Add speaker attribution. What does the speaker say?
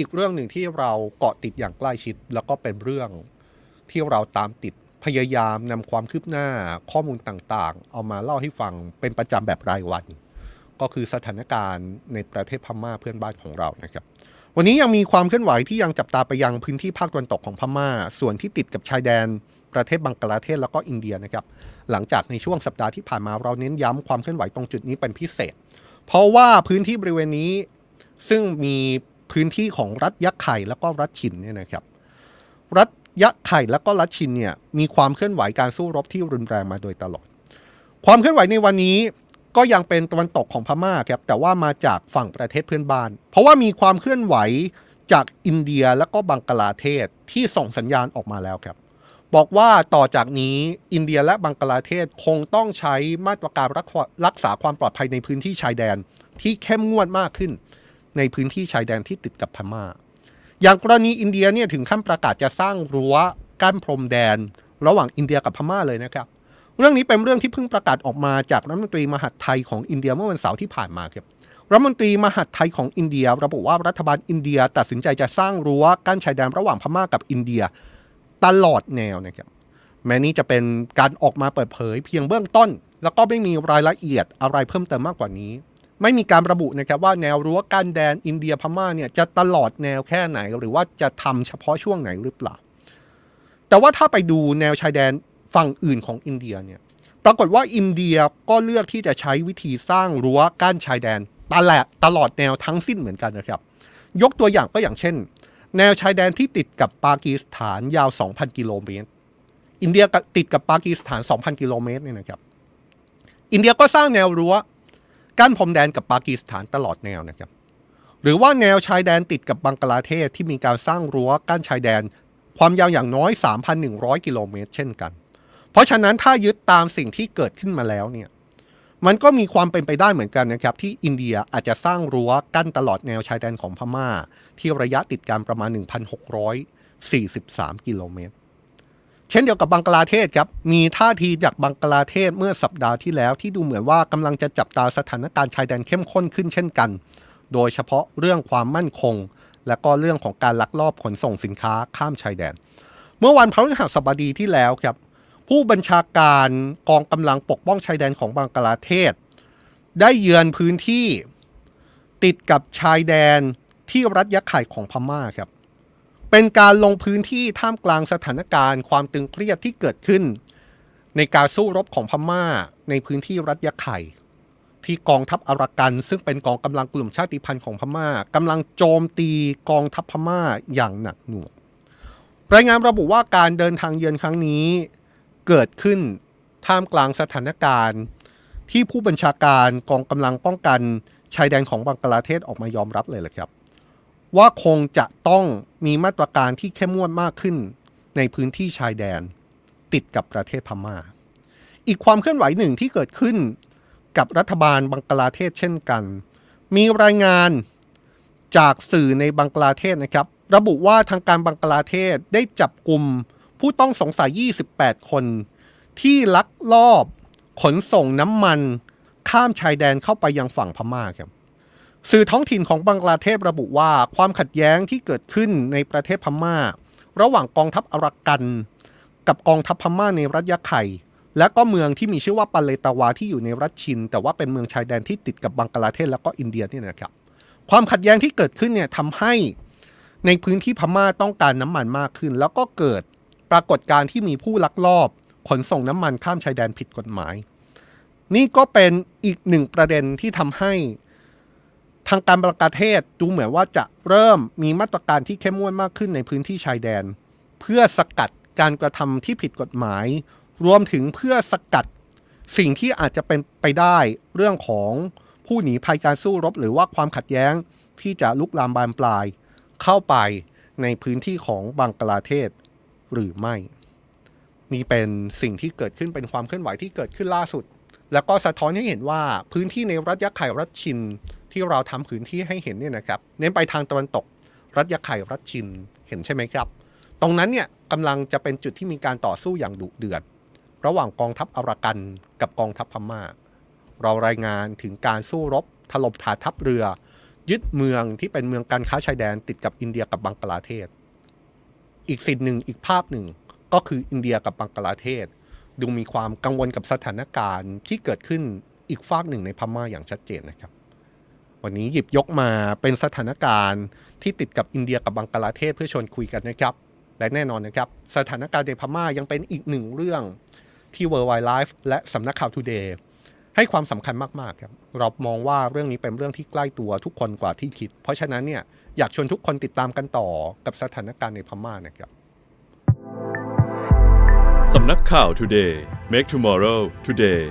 Speaker 1: อีกเรื่องหนึ่งที่เราเกาะติดอย่างใกล้ชิด แล้วก็เป็นเรื่องที่เราตามติดพยายามนำความคืบหน้า ข้อมูลต่าง ๆ เอามาเล่าให้ฟังเป็นประจำแบบรายวัน ก็คือสถานการณ์ในประเทศพม่าเพื่อนบ้านของเรานะครับวันนี้ยังมีความเคลื่อนไหวที่ยังจับตาไปยังพื้นที่ภาคตะวันตกของพม่า ส่วนที่ติดกับชายแดนประเทศบังกลาเทศแล้วก็อินเดียนะครับหลังจากในช่วงสัปดาห์ที่ผ่านมาเราเน้นย้ำความเคลื่อนไหวตรงจุดนี้เป็นพิเศษ เพราะว่าพื้นที่บริเวณนี้ซึ่งมีพื้นที่ของรัฐยักษ์ไข่แล้วก็รัฐชินเนี่ยนะครับรัฐยักษ์ไข่แล้วก็รัฐชินเนี่ยมีความเคลื่อนไหวการสู้รบที่รุนแรงมาโดยตลอด ความเคลื่อนไหวในวันนี้ ก็ยังเป็นตะวันตกของพม่าครับแต่ว่ามาจากฝั่งประเทศเพื่อนบ้าน เพราะว่ามีความเคลื่อนไหวจากอินเดียและก็บังกลาเทศที่ส่งสัญญาณออกมาแล้วครับบอกว่าต่อจากนี้อินเดียและบังกลาเทศคงต้องใช้มาตรการรักษาความปลอดภัยในพื้นที่ชายแดนที่เข้มงวดมากขึ้นในพื้นที่ชายแดนที่ติดกับพมา่า อย่างกรณีอินเดียเนี่ยถึงขั้นประกาศจะสร้างรั้วกั้นพรมแดนระหว่างอินเดียกับพม่าเลยนะครับ เรื่องนี้เป็นเรื่องที่เพิ่งประกาศออกมาจากรัฐมนตรีมหาดไทยของอินเดียเมื่อวันเสาร์ที่ผ่านมาครับ รัฐมนตรีมหาดไทยของอินเดีย ระบุว่ารัฐบาลอินเดีย ตัดสินใจจะสร้างรั้วกั้นชายแดนระหว่างพม่ากับอินเดีย ตลอดแนวนะครับ แม้นี้จะเป็นการออกมาเปิดเผย เพียงเบื้องต้น แล้วก็ไม่มีรายละเอียดอะไรเพิ่มเติมมากกว่านี้ไม่มีการระบุนะครับว่าแนวรั้วกั้นแดนอินเดียพม่าเนี่ยจะตลอดแนวแค่ไหน หรือว่าจะทำเฉพาะช่วงไหนหรือเปล่า แต่ว่าถ้าไปดูแนวชายแดนฝั่งอื่นของอินเดียเนี่ยปรากฏว่าอินเดียก็เลือกที่จะใช้วิธีสร้างรั้วกั้นชายแดนตลอดตลอดแนวทั้งสิ้นเหมือนกันนะครับยกตัวอย่างก็อย่างเช่น แนวชายแดนที่ติดกับปากีสถานยาว 2,000 กิโลเมตรอินเดียติดกับปากีสถาน 2,000 กิโลเมตรเนี่ยนะครับอินเดียก็สร้างแนวรั้วกั้นพรมแดนกับปากีสถานตลอดแนวนะครับ หรือว่าแนวชายแดนติดกับบังกลาเทศ ที่มีการสร้างรั้วกั้นชายแดนความยาวอย่างน้อย 3,100 กิโลเมตรเช่นกัน เพราะฉะนั้นถ้ายึดตามสิ่งที่เกิดขึ้นมาแล้วเนี่ย มันก็มีความเป็นไปได้เหมือนกันนะครับที่อินเดียอาจจะสร้างรั้วกั้นตลอดแนวชายแดนของพม่าที่ระยะติดกันประมาณ1,643 กิโลเมตรเช่นเดียวกับบังกลาเทศครับ มีท่าทีจากบังกลาเทศเมื่อสัปดาห์ที่แล้วที่ดูเหมือนว่ากำลังจะจับตาสถานการณ์ชายแดนเข้มข้นขึ้นเช่นกัน โดยเฉพาะเรื่องความมั่นคง และก็เรื่องของการลักลอบขนส่งสินค้าข้ามชายแดน เมื่อวันพฤหัสบดีที่แล้วครับ ผู้บัญชาการกองกำลังปกป้องชายแดนของบังกลาเทศ ได้เยือนพื้นที่ติดกับชายแดนที่รัฐยะไข่ของพม่าครับเป็นการลงพื้นที่ท่ามกลางสถานการณ์ ความตึงเครียดที่เกิดขึ้น ในการสู้รบของพม่า ในพื้นที่รัฐยะไข่ ที่กองทัพอารักัน ซึ่งเป็นกองกำลังกลุ่มชาติพันธุ์ของพม่ากำลังโจมตีกองทัพพม่าอย่างหนักหน่วงรายงานระบุว่าการเดินทางเยือนครั้งนี้ เกิดขึ้นท่ามกลางสถานการณ์ที่ผู้บัญชาการกองกำลังป้องกันชายแดนของบังกลาเทศออกมายอมรับเลยแหละครับว่าคงจะต้องมีมาตรการที่เข้มงวดมากขึ้นในพื้นที่ชายแดนติดกับประเทศพมา่า อีกความเคลื่อนไหวหนึ่งที่เกิดขึ้น กับรัฐบาลบังกลาเทศเช่นกัน มีรายงานจากสื่อในบังกลาเทศนะครับ ระบุว่าทางการบังกลาเทศได้จับกลุ่มผู้ต้องสงสัย 28 คน ที่ลักลอบ ขนส่งน้ำมัน ข้ามชายแดนเข้าไปยังฝั่งพม่าครับสื่อท้องถิ่นของบังกลาเทศระบุว่า ความขัดแย้งที่เกิดขึ้นในประเทศพม่า ระหว่างกองทัพอารักกัน กับกองทัพพม่าในรัฐยะไข่และก็เมืองที่มีชื่อว่าปาเลตาวาที่อยู่ในรัฐชิน แต่ว่าเป็นเมืองชายแดนที่ติดกับบังกลาเทศแล้วก็อินเดียนี่นะครับความขัดแย้งที่เกิดขึ้นเนี่ยทำให้ในพื้นที่พม่าต้องการน้ำมันมากขึ้น แล้วก็เกิดปรากฏการณ์ที่มีผู้ลักลอบ ขนส่งน้ำมันข้ามชายแดนผิดกฎหมาย นี่ก็เป็นอีกหนึ่งประเด็นที่ทำให้ทางการประเทศดูเหมือนว่าจะเริ่มมีมาตรการที่เข้มงวดมากขึ้นในพื้นที่ชายแดน เพื่อสกัดการกระทำที่ผิดกฎหมาย รวมถึงเพื่อสกัดสิ่งที่อาจจะเป็นไปได้เรื่องของผู้หนีภัยการสู้รบหรือว่าความขัดแย้งที่จะลุกลามบานปลาย เข้าไปในพื้นที่ของบังกลาเทศ หรือไม่นี่เป็นสิ่งที่เกิดขึ้นเป็นความเคลื่อนไหวที่เกิดขึ้นล่าสุดแล้วก็สะท้อนให้เห็นว่าพื้นที่ในรัฐยะไข่รัฐชินที่เราทำพื้นที่ให้เห็นเนี่ยนะครับ เน้นไปทางตะวันตกรัฐยะไข่รัฐชินเห็นใช่ไหมครับ ตรงนั้นเนี่ยกำลังจะเป็นจุดที่มีการต่อสู้อย่างดุเดือด ระหว่างกองทัพอารากันกับกองทัพพมา่า เรารายงานถึงการสู้รบ ถล่มฐานทัพเรือ ยึดเมืองที่เป็นเมืองการค้าชายแดนติดกับอินเดียกับบังกลาเทศ อีกสิ่งหนึ่งอีกภาพหนึ่งก็คืออินเดียกับบังกลาเทศดูมีความกังวลกับสถานการณ์ที่เกิดขึ้นอีกฝากหนึ่งในพม่าอย่างชัดเจนนะครับวันนี้หยิบยกมาเป็นสถานการณ์ที่ติดกับอินเดียกับบังกลาเทศเพื่อชวนคุยกันนะครับและแน่นอนนะครับสถานการณ์ในพม่ายังเป็นอีกหนึ่งเรื่องที่ World Wide Life และสำนักข่าว Today ให้ความสำคัญมากๆครับเรามองว่าเรื่องนี้เป็นเรื่องที่ใกล้ตัวทุกคนกว่าที่คิด เพราะฉะนั้นเนี่ยอยากชวนทุกคนติดตามกันต่อกับสถานการณ์ในพม่านะครับสำนักข่าว Today Make Tomorrow Today